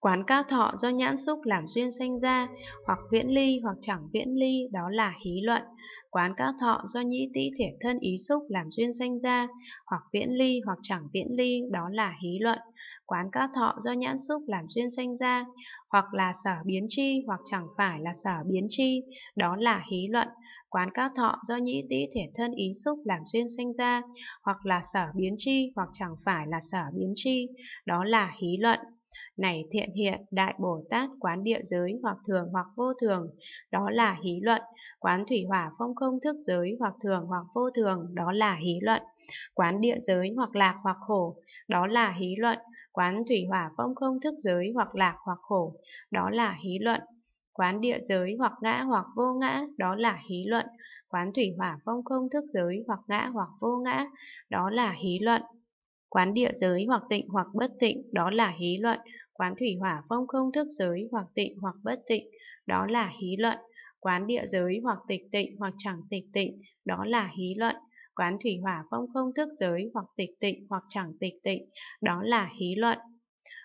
Quán cao thọ do nhãn xúc làm duyên sanh ra, hoặc viễn ly hoặc chẳng viễn ly, đó là hí luận. Quán cao thọ do nhĩ tĩ thể thân ý xúc làm duyên sanh ra, hoặc viễn ly hoặc chẳng viễn ly, đó là hí luận. Quán cao thọ do nhãn xúc làm duyên sanh ra, hoặc là sở biến chi hoặc chẳng phải là sở biến chi, đó là hí luận. Quán cao thọ do nhĩ tĩ thể thân ý xúc làm duyên sanh ra, hoặc là sở biến chi hoặc chẳng phải là sở biến chi, đó là hí luận. Này thiện hiện, đại Bồ Tát quán địa giới hoặc thường hoặc vô thường, đó là hí luận. Quán thủy hỏa phong không thức giới hoặc thường hoặc vô thường, đó là hí luận. Quán địa giới hoặc lạc hoặc khổ, đó là hí luận. Quán thủy hỏa phong không thức giới hoặc lạc hoặc khổ, đó là hí luận quán địa giới hoặc ngã hoặc vô ngã, đó là hí luận, quán thủy hỏa phong không thức giới hoặc ngã hoặc vô ngã, đó là hí luận. Quán địa giới hoặc tịnh hoặc bất tịnh, đó là hí luận. Quán thủy hỏa phong không thức giới hoặc tịnh hoặc bất tịnh, đó là hí luận. Quán địa giới hoặc tịch tịnh hoặc chẳng tịch tịnh, đó là hí luận. Quán thủy hỏa phong không thức giới hoặc tịch tịnh hoặc chẳng tịch tịnh, đó là hí luận.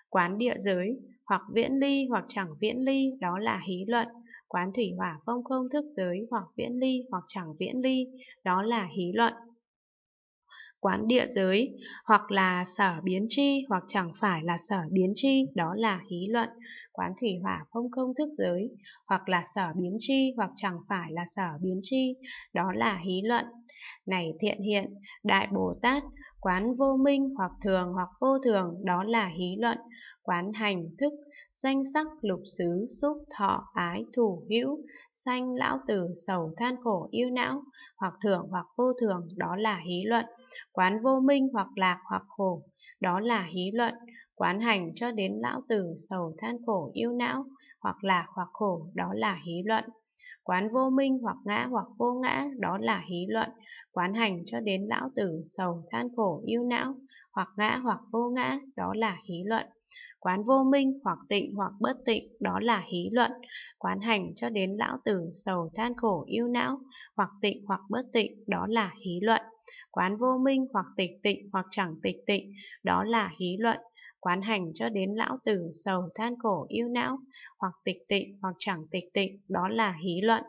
Quán địa giới hoặc viễn ly hoặc chẳng viễn ly, đó là hí luận. Quán thủy hỏa phong không thức giới hoặc viễn ly hoặc chẳng viễn ly, đó là hí luận quán địa giới, hoặc là sở biến tri hoặc chẳng phải là sở biến tri, đó là hí luận, quán thủy hỏa phong công thức giới, hoặc là sở biến tri hoặc chẳng phải là sở biến tri, đó là hí luận. Này thiện hiện, đại Bồ Tát, quán vô minh hoặc thường hoặc vô thường, đó là hí luận, quán hành thức, danh sắc lục xứ, xúc thọ, ái, thủ hữu, sanh lão tử, sầu than khổ, yêu não, hoặc thường hoặc vô thường, đó là hí luận quán vô minh hoặc lạc hoặc khổ, đó là hí luận, quán hành cho đến lão tử sầu than khổ yêu não, hoặc lạc hoặc khổ, đó là hí luận. Quán vô minh hoặc ngã hoặc vô ngã, đó là hí luận, quán hành cho đến lão tử sầu than khổ yêu não, hoặc ngã hoặc vô ngã, đó là hí luận. Quán vô minh hoặc tịnh hoặc bất tịnh đó là hí luận, quán hành cho đến lão tử sầu than khổ yêu não, hoặc tịnh hoặc bất tịnh đó là hí luận. Quán vô minh hoặc tịch tịnh hoặc chẳng tịch tịnh đó là hí luận, quán hành cho đến lão tử sầu than khổ yêu não, hoặc tịch tịnh hoặc chẳng tịch tịnh đó là hí luận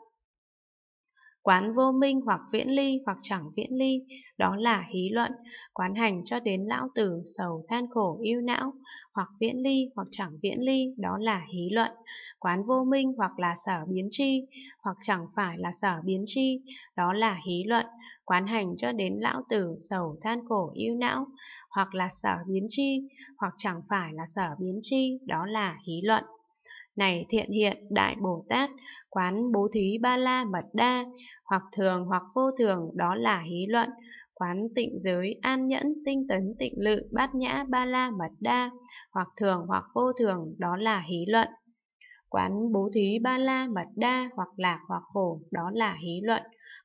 quán vô minh hoặc viễn ly hoặc chẳng viễn ly, đó là hí luận, quán hành cho đến lão tử sầu than khổ yêu não, hoặc viễn ly hoặc chẳng viễn ly, đó là hí luận, quán vô minh hoặc là sở biến chi, hoặc chẳng phải là sở biến chi, đó là hí luận, quán hành cho đến lão tử sầu than khổ yêu não, hoặc là sở biến chi, hoặc chẳng phải là sở biến chi, đó là hí luận này thiện hiện đại bồ tát quán bố thí ba la mật đa hoặc thường hoặc vô thường đó là hí luận quán tịnh giới an nhẫn tinh tấn tịnh lự bát nhã ba la mật đa hoặc thường hoặc vô thường đó là hí luận Quán bố thí ba la mật đa hoặc lạc hoặc khổ đó là hí luận.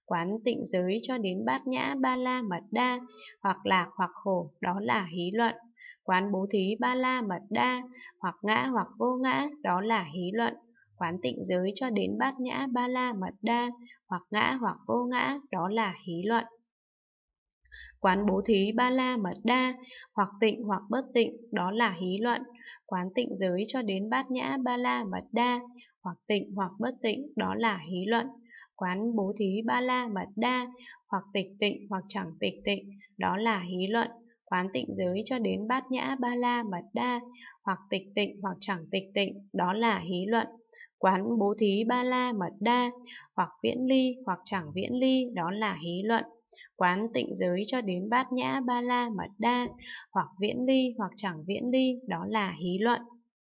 Quán tịnh giới cho đến bát nhã ba la mật đa hoặc lạc hoặc khổ đó là hí luận. Quán bố thí ba la mật đa hoặc ngã hoặc vô ngã đó là hí luận. Quán tịnh giới cho đến bát nhã ba la mật đa hoặc ngã hoặc vô ngã đó là hí luận. Quán bố thí ba la mật đa, hoặc tịnh hoặc bất tịnh, đó là hí luận. Quán tịnh giới cho đến bát nhã ba la mật đa, hoặc tịnh hoặc bất tịnh, đó là hí luận. Quán bố thí ba la mật đa, hoặc tịch tịnh hoặc chẳng tịch tịnh, đó là hí luận. Quán tịnh giới cho đến bát nhã ba la mật đa, hoặc tịch tịnh hoặc chẳng tịch tịnh, đó là hí luận quán bố thí ba la mật đa hoặc viễn ly hoặc chẳng viễn ly đó là hí luận quán tịnh giới cho đến bát nhã ba la mật đa, hoặc viễn ly hoặc chẳng viễn ly, đó là hí luận.